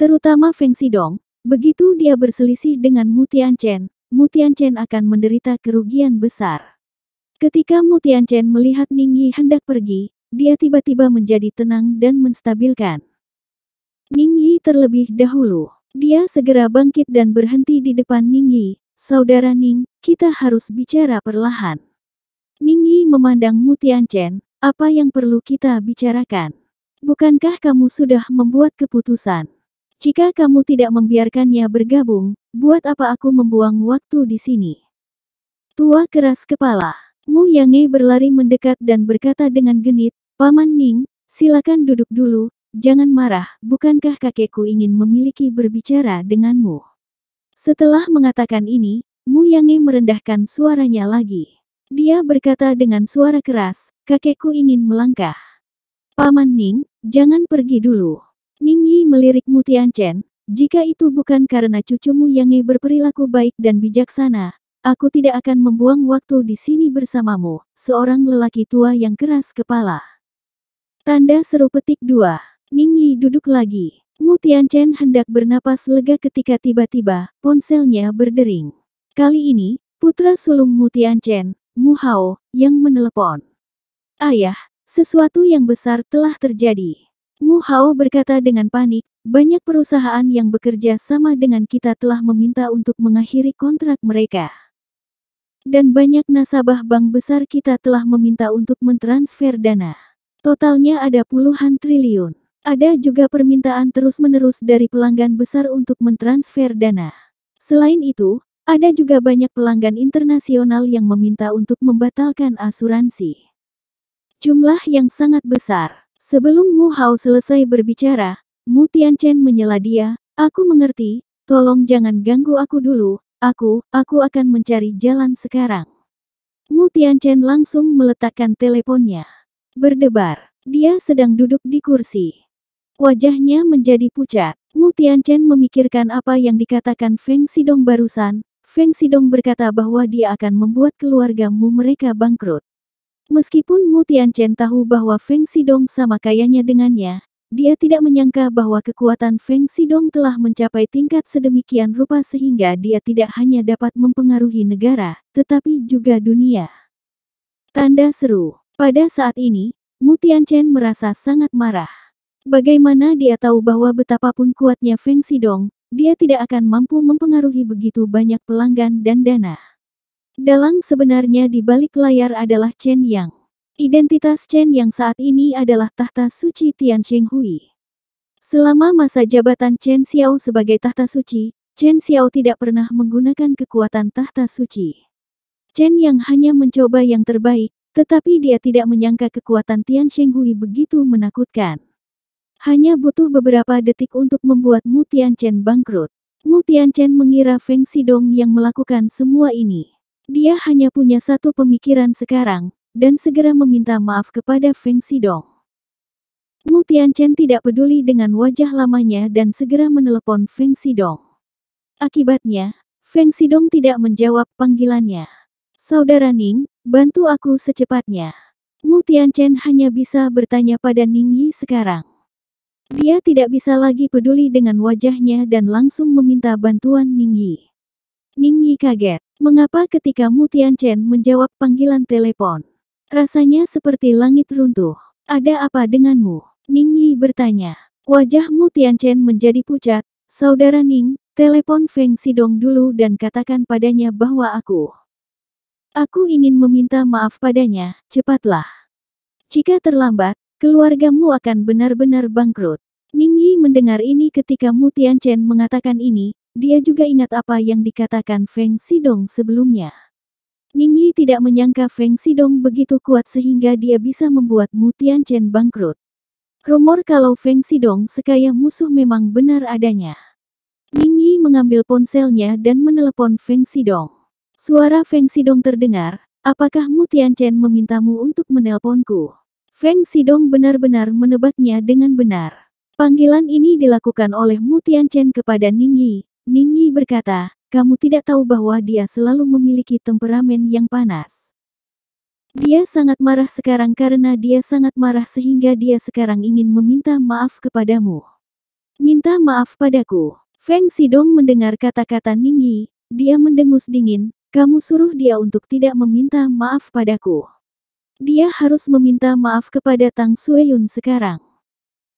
Terutama Feng Sidong, Begitu dia berselisih dengan Mutian Chen, Mutian Chen akan menderita kerugian besar. Ketika Mutian Chen melihat Ning Yi hendak pergi, dia tiba-tiba menjadi tenang dan menstabilkan. Ning Yi terlebih dahulu. Dia segera bangkit dan berhenti di depan Ning Yi. Saudara Ning, kita harus bicara perlahan. Ning Yi memandang Mutian Chen, apa yang perlu kita bicarakan? Bukankah kamu sudah membuat keputusan? Jika kamu tidak membiarkannya bergabung, buat apa aku membuang waktu di sini? Tua keras kepala. Mu Yange berlari mendekat dan berkata dengan genit, Paman Ning, silakan duduk dulu, jangan marah, bukankah kakekku ingin memiliki berbicara denganmu? Setelah mengatakan ini, Mu Yange merendahkan suaranya lagi. Dia berkata dengan suara keras, kakekku ingin melangkah. Paman Ning, jangan pergi dulu. Ning Yi melirik Mutian Chen, jika itu bukan karena cucumu Yang Yi berperilaku baik dan bijaksana, aku tidak akan membuang waktu di sini bersamamu, seorang lelaki tua yang keras kepala. Tanda seru petik dua. Ning Yi duduk lagi. Mutian Chen hendak bernapas lega ketika tiba-tiba, ponselnya berdering. Kali ini, putra sulung Mutian Chen, Mu Hao, yang menelepon. Ayah, sesuatu yang besar telah terjadi. Wu Hao berkata dengan panik, banyak perusahaan yang bekerja sama dengan kita telah meminta untuk mengakhiri kontrak mereka. Dan banyak nasabah bank besar kita telah meminta untuk mentransfer dana. Totalnya ada puluhan triliun. Ada juga permintaan terus-menerus dari pelanggan besar untuk mentransfer dana. Selain itu, ada juga banyak pelanggan internasional yang meminta untuk membatalkan asuransi. Jumlah yang sangat besar. Sebelum Mu Hao selesai berbicara, Mu Tianchen menyela dia, Aku mengerti, tolong jangan ganggu aku dulu, aku, aku akan mencari jalan sekarang. Mu Tianchen langsung meletakkan teleponnya. Berdebar, dia sedang duduk di kursi. Wajahnya menjadi pucat. Mu Tianchen memikirkan apa yang dikatakan Feng Sidong barusan. Feng Sidong berkata bahwa dia akan membuat keluargamu mereka bangkrut. Meskipun Mu Tianchen tahu bahwa Feng Sidong sama kayanya dengannya, dia tidak menyangka bahwa kekuatan Feng Sidong telah mencapai tingkat sedemikian rupa sehingga dia tidak hanya dapat mempengaruhi negara, tetapi juga dunia. Tanda seru. Pada saat ini, Mu Tianchen merasa sangat marah. Bagaimana dia tahu bahwa betapapun kuatnya Feng Sidong, dia tidak akan mampu mempengaruhi begitu banyak pelanggan dan dana. Dalang sebenarnya di balik layar adalah Chen Yang. Identitas Chen Yang saat ini adalah tahta suci Tian Sheng Hui. Selama masa jabatan Chen Xiao sebagai tahta suci, Chen Xiao tidak pernah menggunakan kekuatan tahta suci. Chen Yang hanya mencoba yang terbaik, tetapi dia tidak menyangka kekuatan Tian Sheng Hui begitu menakutkan. Hanya butuh beberapa detik untuk membuat Mu Tian Chen bangkrut. Mu Tian Chen mengira Feng Sidong yang melakukan semua ini. Dia hanya punya satu pemikiran sekarang, dan segera meminta maaf kepada Feng Sidong. Mu Tianchen tidak peduli dengan wajah lamanya dan segera menelepon Feng Sidong. Akibatnya, Feng Sidong tidak menjawab panggilannya. Saudara Ning, bantu aku secepatnya. Mu Tianchen hanya bisa bertanya pada Ning Yi sekarang. Dia tidak bisa lagi peduli dengan wajahnya dan langsung meminta bantuan Ning Yi. Ning Yi kaget. Mengapa ketika Mutian Chen menjawab panggilan telepon? Rasanya seperti langit runtuh. Ada apa denganmu? Ning Yi bertanya. Wajah Mutian Chen menjadi pucat. Saudara Ning, telepon Feng Sidong dulu dan katakan padanya bahwa aku. Aku ingin meminta maaf padanya, cepatlah. Jika terlambat, keluargamu akan benar-benar bangkrut. Ning Yi mendengar ini ketika Mutian Chen mengatakan ini, dia juga ingat apa yang dikatakan Feng Sidong sebelumnya. Ningyi tidak menyangka Feng Sidong begitu kuat sehingga dia bisa membuat Mutian Chen bangkrut. Rumor kalau Feng Sidong sekaya musuh memang benar adanya. Ningyi mengambil ponselnya dan menelepon Feng Sidong. Suara Feng Sidong terdengar, apakah Mutian Chen memintamu untuk menelponku? Feng Sidong benar-benar menebaknya dengan benar. Panggilan ini dilakukan oleh Mutian Chen kepada Ningyi, Ningyi berkata, kamu tidak tahu bahwa dia selalu memiliki temperamen yang panas. Dia sangat marah sekarang karena dia sangat marah sehingga dia sekarang ingin meminta maaf kepadamu. Minta maaf padaku. Feng Sidong mendengar kata-kata Ningyi, dia mendengus dingin, kamu suruh dia untuk tidak meminta maaf padaku. Dia harus meminta maaf kepada Tang Sueyun sekarang.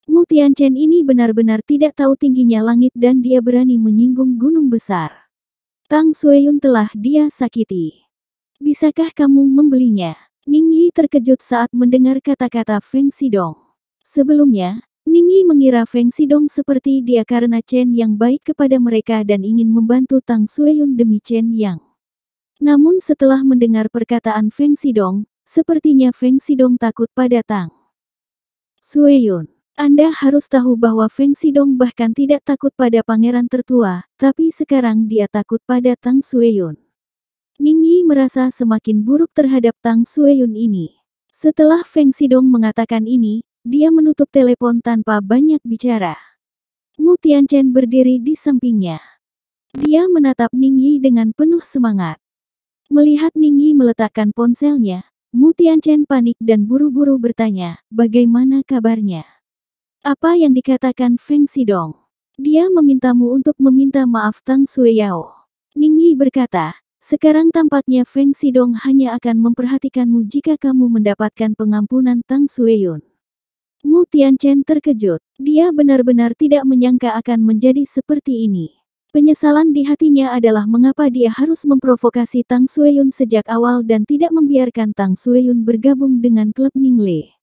Wu Tianchen ini benar-benar tidak tahu tingginya langit dan dia berani menyinggung gunung besar. Tang Sueyun telah dia sakiti. Bisakah kamu membelinya? Ning Yi terkejut saat mendengar kata-kata Feng Sidong. Sebelumnya, Ning Yi mengira Feng Sidong seperti dia karena Chen yang baik kepada mereka dan ingin membantu Tang Sueyun demi Chen Yang. Namun setelah mendengar perkataan Feng Sidong, sepertinya Feng Sidong takut pada Tang Sueyun. Anda harus tahu bahwa Feng Sidong bahkan tidak takut pada pangeran tertua, tapi sekarang dia takut pada Tang Sueyun. Ning Yi merasa semakin buruk terhadap Tang Sueyun ini. Setelah Feng Sidong mengatakan ini, dia menutup telepon tanpa banyak bicara. Mu Tianchen berdiri di sampingnya. Dia menatap Ning Yi dengan penuh semangat. Melihat Ning Yi meletakkan ponselnya, Mu Tianchen panik dan buru-buru bertanya, bagaimana kabarnya? Apa yang dikatakan Feng Sidong? Dia memintamu untuk meminta maaf Tang Suyao. Ning Yi berkata, sekarang tampaknya Feng Sidong hanya akan memperhatikanmu jika kamu mendapatkan pengampunan Tang Suyun. Mu Tianchen terkejut. Dia benar-benar tidak menyangka akan menjadi seperti ini. Penyesalan di hatinya adalah mengapa dia harus memprovokasi Tang Suyun sejak awal dan tidak membiarkan Tang Suyun bergabung dengan klub Ning Lee.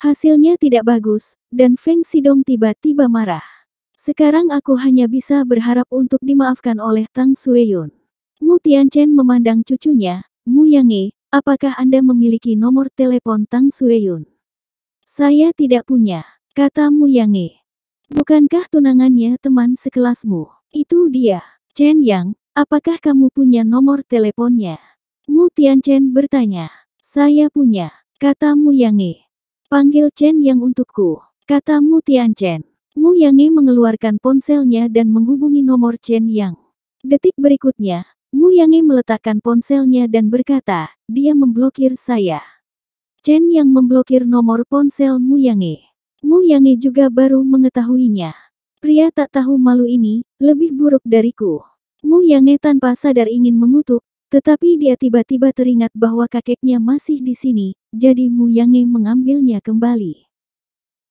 Hasilnya tidak bagus, dan Feng Sidong tiba-tiba marah. Sekarang aku hanya bisa berharap untuk dimaafkan oleh Tang Sueyun. Mu Tianchen memandang cucunya, Mu Yange, apakah Anda memiliki nomor telepon Tang Sueyun? Saya tidak punya, kata Mu Yange. Bukankah tunangannya teman sekelasmu? Itu dia. Chen Yang, apakah kamu punya nomor teleponnya? Mu Tianchen bertanya. Saya punya, kata Mu Yange. Panggil Chen Yang untukku, kata Mu Chen. Mu Yange mengeluarkan ponselnya dan menghubungi nomor Chen Yang. Detik berikutnya, Mu Yange meletakkan ponselnya dan berkata, dia memblokir saya. Chen Yang memblokir nomor ponsel Mu Yange. Mu Yange juga baru mengetahuinya. Pria tak tahu malu ini, lebih buruk dariku. Mu Yange tanpa sadar ingin mengutuk, tetapi dia tiba-tiba teringat bahwa kakeknya masih di sini, jadi Mu Muyange mengambilnya kembali.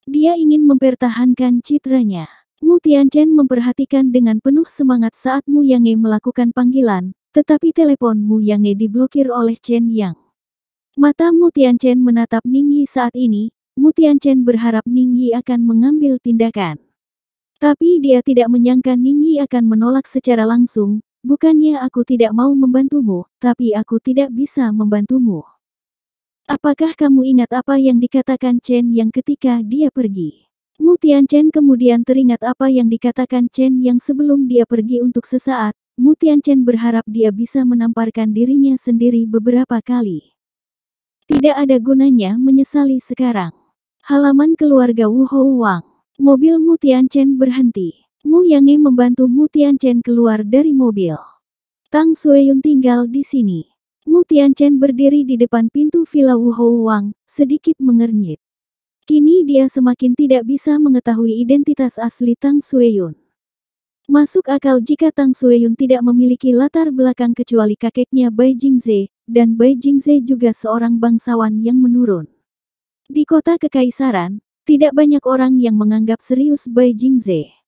Dia ingin mempertahankan citranya. Mu Tianchen memperhatikan dengan penuh semangat saat Mu Muyange melakukan panggilan, tetapi telepon Mu Muyange diblokir oleh Chen Yang. Mata Mu Tianchen menatap Ning Yi saat ini, Mu Tianchen berharap Ning Yi akan mengambil tindakan. Tapi dia tidak menyangka Ning Yi akan menolak secara langsung, Bukannya aku tidak mau membantumu, tapi aku tidak bisa membantumu. Apakah kamu ingat apa yang dikatakan Chen yang ketika dia pergi? Mutian Chen kemudian teringat apa yang dikatakan Chen yang sebelum dia pergi untuk sesaat, Mutian Chen berharap dia bisa menamparkan dirinya sendiri beberapa kali. Tidak ada gunanya menyesali sekarang. Halaman keluarga Wu Hou Wang. Mobil Mutian Chen berhenti. Mu Yange membantu Mu Tianchen keluar dari mobil. Tang Sueyun tinggal di sini. Mu Tianchen berdiri di depan pintu Villa Wuhou Wang, sedikit mengernyit. Kini dia semakin tidak bisa mengetahui identitas asli Tang Sueyun. Masuk akal jika Tang Sueyun tidak memiliki latar belakang kecuali kakeknya Bai Jingze, dan Bai Jingze juga seorang bangsawan yang menurun. Di kota kekaisaran, tidak banyak orang yang menganggap serius Bai Jingze.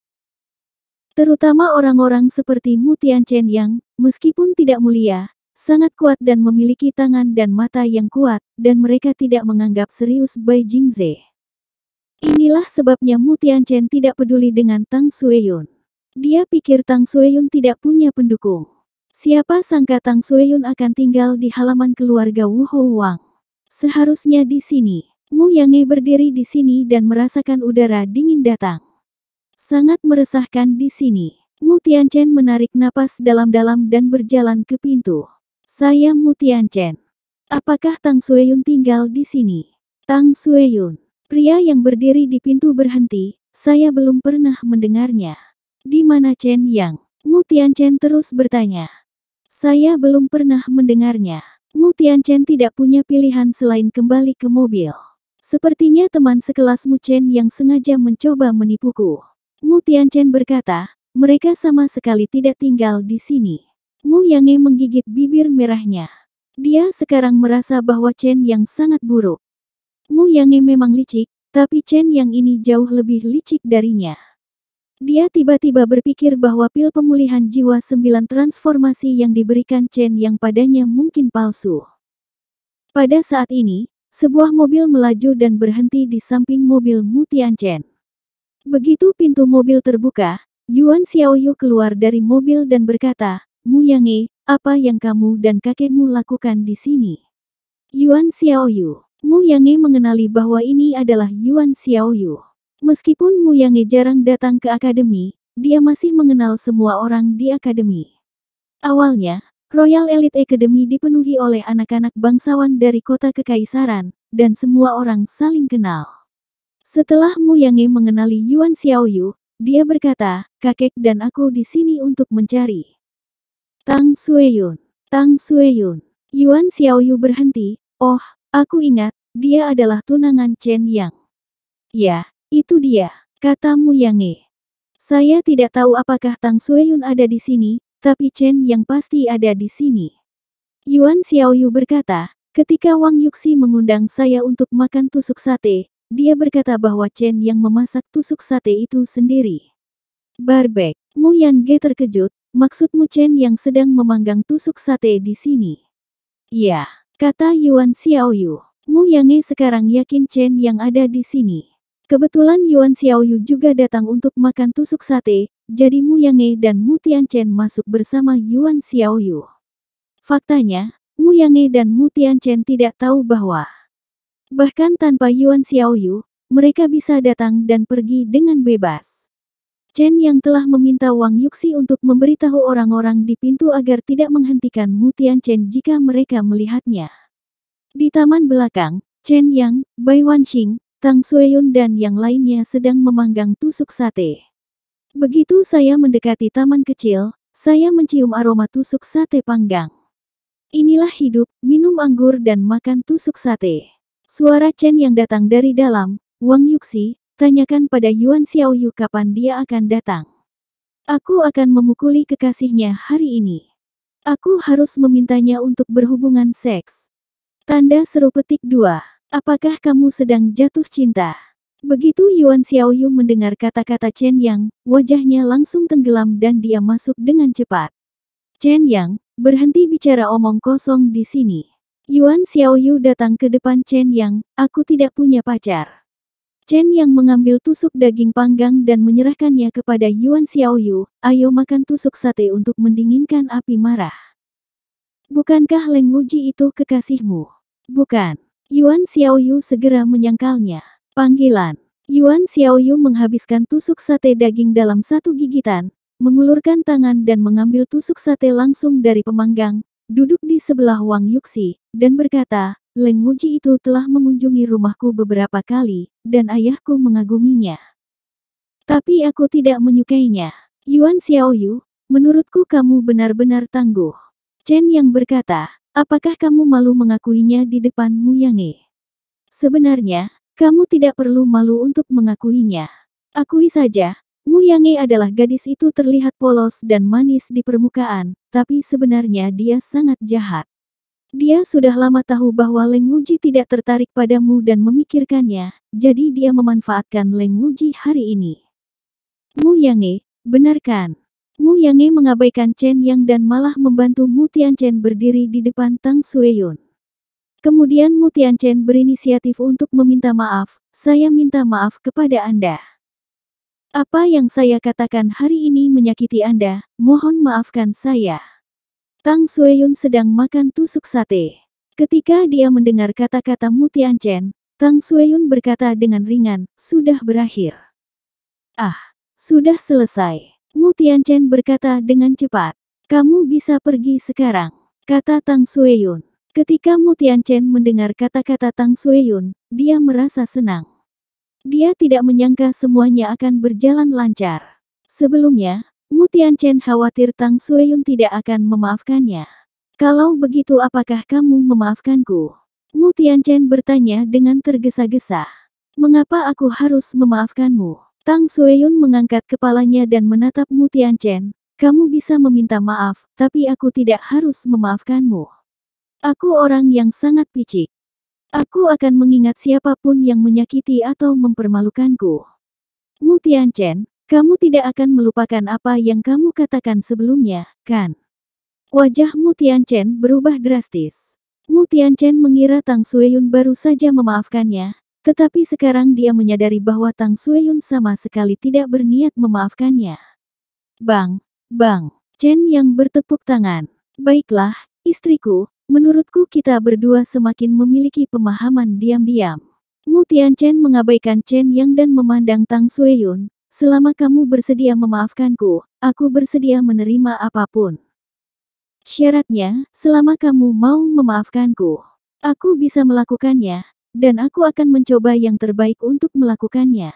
Terutama orang-orang seperti Mu Chen yang, meskipun tidak mulia, sangat kuat dan memiliki tangan dan mata yang kuat, dan mereka tidak menganggap serius Bai Jingze. Inilah sebabnya Mu Chen tidak peduli dengan Tang Sueyun. Dia pikir Tang Sueyun tidak punya pendukung. Siapa sangka Tang Sueyun akan tinggal di halaman keluarga Wu Houwang Wang. Seharusnya di sini, Mu Yange berdiri di sini dan merasakan udara dingin datang. Sangat meresahkan di sini. Mutian Chen menarik napas dalam-dalam dan berjalan ke pintu. Saya Mutian Chen. Apakah Tang Sueyun tinggal di sini? Tang Sueyun. Pria yang berdiri di pintu berhenti, saya belum pernah mendengarnya. Di mana Chen Yang? Mutian Chen terus bertanya. Saya belum pernah mendengarnya. Mutian Chen tidak punya pilihan selain kembali ke mobil. Sepertinya teman sekelas Mu Chen yang sengaja mencoba menipuku. Mu Tianchen berkata, mereka sama sekali tidak tinggal di sini. Mu Yange menggigit bibir merahnya. Dia sekarang merasa bahwa Chen yang sangat buruk. Mu Yange memang licik, tapi Chen yang ini jauh lebih licik darinya. Dia tiba-tiba berpikir bahwa pil pemulihan jiwa sembilan transformasi yang diberikan Chen yang padanya mungkin palsu. Pada saat ini, sebuah mobil melaju dan berhenti di samping mobil Mu Tianchen. Begitu pintu mobil terbuka, Yuan Xiaoyu keluar dari mobil dan berkata, Mu Yangi, apa yang kamu dan kakekmu lakukan di sini? Yuan Xiaoyu. Mu Yangi mengenali bahwa ini adalah Yuan Xiaoyu. Meskipun Mu Yangi jarang datang ke akademi, dia masih mengenal semua orang di akademi. Awalnya, Royal Elite Academy dipenuhi oleh anak-anak bangsawan dari kota kekaisaran, dan semua orang saling kenal. Setelah Mu Yange mengenali Yuan Xiaoyu, dia berkata, kakek dan aku di sini untuk mencari. Tang Sueyun, Tang Sueyun. Yuan Xiaoyu berhenti, oh, aku ingat, dia adalah tunangan Chen Yang. Ya, itu dia, kata Mu Yange. Saya tidak tahu apakah Tang Sueyun ada di sini, tapi Chen Yang pasti ada di sini. Yuan Xiaoyu berkata, ketika Wang Yuxi mengundang saya untuk makan tusuk sate, dia berkata bahwa Chen yang memasak tusuk sate itu sendiri. Barbek, Mu Yan Ge terkejut, maksudmu Chen yang sedang memanggang tusuk sate di sini? Ya, kata Yuan Xiaoyu. Mu Yang sekarang yakin Chen yang ada di sini. Kebetulan Yuan Xiaoyu juga datang untuk makan tusuk sate, jadi Mu Yang dan Mu Chen masuk bersama Yuan Xiaoyu. Faktanya, Mu Yang dan Mu Chen tidak tahu bahwa Bahkan tanpa Yuan Xiaoyu, mereka bisa datang dan pergi dengan bebas. Chen yang telah meminta Wang Yuxi untuk memberitahu orang-orang di pintu agar tidak menghentikan Mutian Chen jika mereka melihatnya. Di taman belakang, Chen Yang, Bai Wanxing, Tang Sueyun dan yang lainnya sedang memanggang tusuk sate. Begitu saya mendekati taman kecil, saya mencium aroma tusuk sate panggang. Inilah hidup, minum anggur dan makan tusuk sate. Suara Chen yang datang dari dalam, Wang Yuxi, tanyakan pada Yuan Xiaoyu kapan dia akan datang. Aku akan memukuli kekasihnya hari ini. Aku harus memintanya untuk berhubungan seks. Tanda seru petik dua. Apakah kamu sedang jatuh cinta? Begitu Yuan Xiaoyu mendengar kata-kata Chen Yang, wajahnya langsung tenggelam dan dia masuk dengan cepat. Chen Yang, berhenti bicara omong kosong di sini. Yuan Xiaoyu datang ke depan Chen Yang, aku tidak punya pacar. Chen Yang mengambil tusuk daging panggang dan menyerahkannya kepada Yuan Xiaoyu, ayo makan tusuk sate untuk mendinginkan api marah. Bukankah Leng Wuji itu kekasihmu? Bukan. Yuan Xiaoyu segera menyangkalnya. Panggilan. Yuan Xiaoyu menghabiskan tusuk sate daging dalam satu gigitan, mengulurkan tangan dan mengambil tusuk sate langsung dari pemanggang, duduk di sebelah Wang Yuxi, dan berkata, Leng Wuji itu telah mengunjungi rumahku beberapa kali, dan ayahku mengaguminya. Tapi aku tidak menyukainya. Yuan Xiaoyu, menurutku kamu benar-benar tangguh. Chen yang berkata, apakah kamu malu mengakuinya di depan Mu Yange? Sebenarnya, kamu tidak perlu malu untuk mengakuinya. Akui saja, Muyange adalah gadis itu terlihat polos dan manis di permukaan, tapi sebenarnya dia sangat jahat. Dia sudah lama tahu bahwa Leng Wuji tidak tertarik padamu dan memikirkannya, jadi dia memanfaatkan Leng Wuji hari ini. Mu Muyange, benarkan. Mu Muyange mengabaikan Chen Yang dan malah membantu Mutian Chen berdiri di depan Tang Sueyun. Kemudian Mutian Chen berinisiatif untuk meminta maaf, saya minta maaf kepada Anda. Apa yang saya katakan hari ini menyakiti Anda, mohon maafkan saya. Tang Sueyun sedang makan tusuk sate. Ketika dia mendengar kata-kata Mutian Chen, Tang Sueyun berkata dengan ringan, sudah berakhir. Ah, sudah selesai. Mutian Chen berkata dengan cepat, kamu bisa pergi sekarang, kata Tang Sueyun. Ketika Mutian Chen mendengar kata-kata Tang Sueyun, dia merasa senang. Dia tidak menyangka semuanya akan berjalan lancar. Sebelumnya, Mutian Chen khawatir Tang Sueyun tidak akan memaafkannya. Kalau begitu apakah kamu memaafkanku? Mutian Chen bertanya dengan tergesa-gesa. Mengapa aku harus memaafkanmu? Tang Sueyun mengangkat kepalanya dan menatap Mutian Chen. Kamu bisa meminta maaf, tapi aku tidak harus memaafkanmu. Aku orang yang sangat picik. Aku akan mengingat siapapun yang menyakiti atau mempermalukanku. Mu Tianchen, kamu tidak akan melupakan apa yang kamu katakan sebelumnya, kan? Wajah Mu Tianchen berubah drastis. Mu Tianchen mengira Tang Sueyun baru saja memaafkannya, tetapi sekarang dia menyadari bahwa Tang Sueyun sama sekali tidak berniat memaafkannya. Bang, Bang, Chen yang bertepuk tangan. Baiklah, istriku, Menurutku kita berdua semakin memiliki pemahaman diam-diam. Mu Tianchen mengabaikan Chen Yang dan memandang Tang Sueyun. Selama kamu bersedia memaafkanku, aku bersedia menerima apapun. Syaratnya, selama kamu mau memaafkanku, aku bisa melakukannya, dan aku akan mencoba yang terbaik untuk melakukannya.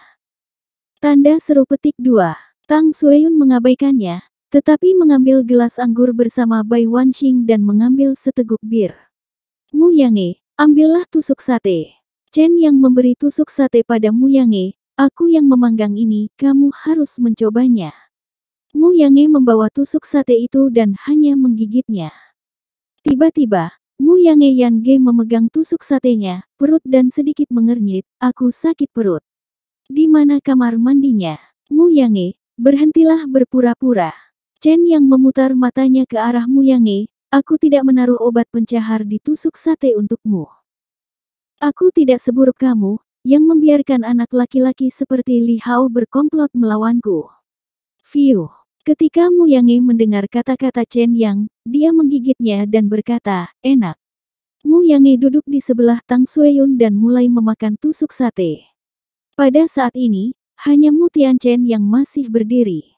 Tanda seru petik 2. Tang Sueyun mengabaikannya, tetapi mengambil gelas anggur bersama Bai Wanxing dan mengambil seteguk bir. Mu Yange, ambillah tusuk sate. Chen yang memberi tusuk sate pada Mu Yange, aku yang memanggang ini, kamu harus mencobanya. Mu Yange membawa tusuk sate itu dan hanya menggigitnya. Tiba-tiba, Mu Yange Ge memegang tusuk satenya, perut dan sedikit mengernyit, aku sakit perut. Di mana kamar mandinya? Mu Yange, berhentilah berpura-pura. Chen yang memutar matanya ke arah Mu Yang'e. aku tidak menaruh obat pencahar di tusuk sate untukmu. Aku tidak seburuk kamu, yang membiarkan anak laki-laki seperti Li Hao berkomplot melawanku. Fiu. Ketika Mu Yang'e mendengar kata-kata Chen Yang, dia menggigitnya dan berkata, enak. Mu Yang'e duduk di sebelah Tang Sueyun dan mulai memakan tusuk sate. Pada saat ini, hanya Mu Chen yang masih berdiri.